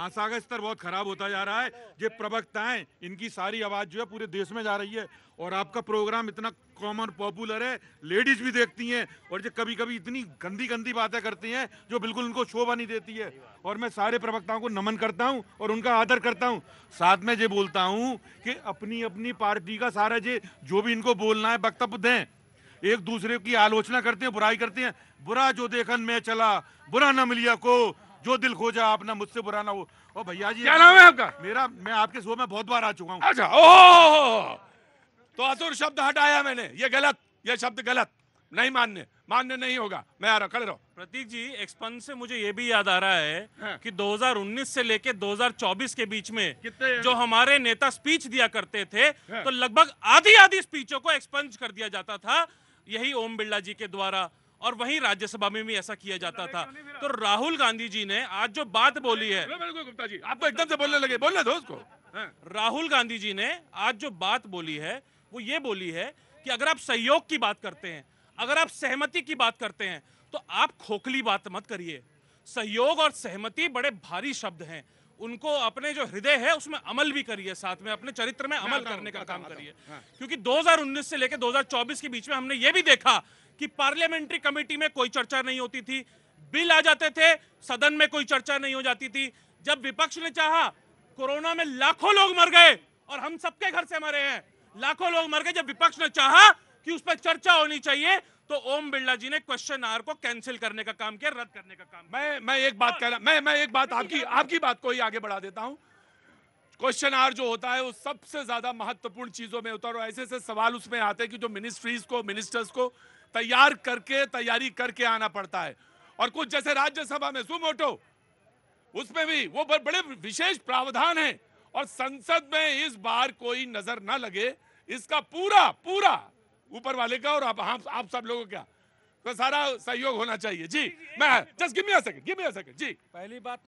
आशा का स्तर बहुत खराब होता जा रहा है ये प्रवक्ताएं इनकी सारी आवाज जो है पूरे देश में जा रही है और आपका प्रोग्राम इतना कॉमन पॉपुलर है लेडीज भी देखती हैं और जो कभी कभी इतनी गंदी गंदी बातें करती हैं जो बिल्कुल उनको शोभा नहीं देती है और मैं सारे प्रवक्ताओं को नमन करता हूं और उनका आदर करता हूं साथ में ये बोलता हूं कि अपनी अपनी पार्टी का सारा जे जो भी इनको बोलना है वक्तव्य दें एक दूसरे की आलोचना करते हैं बुराई करते हैं बुरा जो देखन में चला बुरा न मिलिया को जो दिल खोजा आपने मुझसे बुरा ना हो ओ भैया जी क्या नाम है आपका मेरा मैं आपके शो में बहुत बार आ चुका हूँ अच्छा ओ तो अतुर शब्द हटाया मैंने ये गलत ये शब्द गलत नहीं मानने मान्य नहीं होगा मैं आ रहा खड़े रहो प्रतीक जी एक्सपन से मुझे ये भी याद आ रहा है हाँ। कि 2019 से लेके 2024 के बीच में जो हमारे नेता स्पीच दिया करते थे हाँ। तो लगभग आधी आधी स्पीचों को एक्सपंज कर दिया जाता था यही ओम बिरला जी के द्वारा और वहीं राज्यसभा में भी ऐसा किया जाता था तो राहुल गांधी जी ने आज जो बात बोली है गुप्ता जी आपको एकदम से बोलने लगे बोलने दो उसको हाँ। राहुल गांधी जी ने आज जो बात बोली है वो ये बोली है कि अगर आप सहयोग की बात करते हैं अगर आप सहमति की बात करते हैं तो आप खोखली बात मत करिए सहयोग और सहमति बड़े भारी शब्द हैं उनको अपने जो हृदय है उसमें अमल भी करिए साथ में अपने चरित्र में अमल करने का काम करिए हाँ। क्योंकि 2019 से लेकर 2024 के बीच में हमने ये भी देखा कि पार्लियामेंट्री कमेटी में कोई चर्चा नहीं होती थी बिल आ जाते थे सदन में कोई चर्चा नहीं हो जाती थी जब विपक्ष ने चाहा कोरोना में लाखों लोग मर गए और हम सबके घर से मरे हैं लाखों लोग मर गए जब विपक्ष ने चाहा कि उस पर चर्चा होनी चाहिए तो ओम बिरला जी ने क्वेश्चन आर को कैंसिल करने का काम किया रद्द करने का काम मैं मैं एक बात हाँ। कह रहा मैं मैं एक बात आपकी आपकी बात को ही आगे बढ़ा देता हूं क्वेश्चन आर जो होता है वो सबसे ज्यादा महत्वपूर्ण चीजों में होता है और ऐसे ऐसे सवाल उसमें आते हैं कि जो मिनिस्ट्रीज को मिनिस्टर्स को तैयार करके तैयारी करके आना पड़ता है और कुछ जैसे राज्यसभा में सुमोटो उसमें भी वो बड़े विशेष प्रावधान है और संसद में इस बार कोई नजर ना लगे इसका पूरा पूरा ऊपर वाले का और आप आप, आप सब लोगों का तो सारा सहयोग होना चाहिए जी मैं just give me a second give me a second जी पहली बात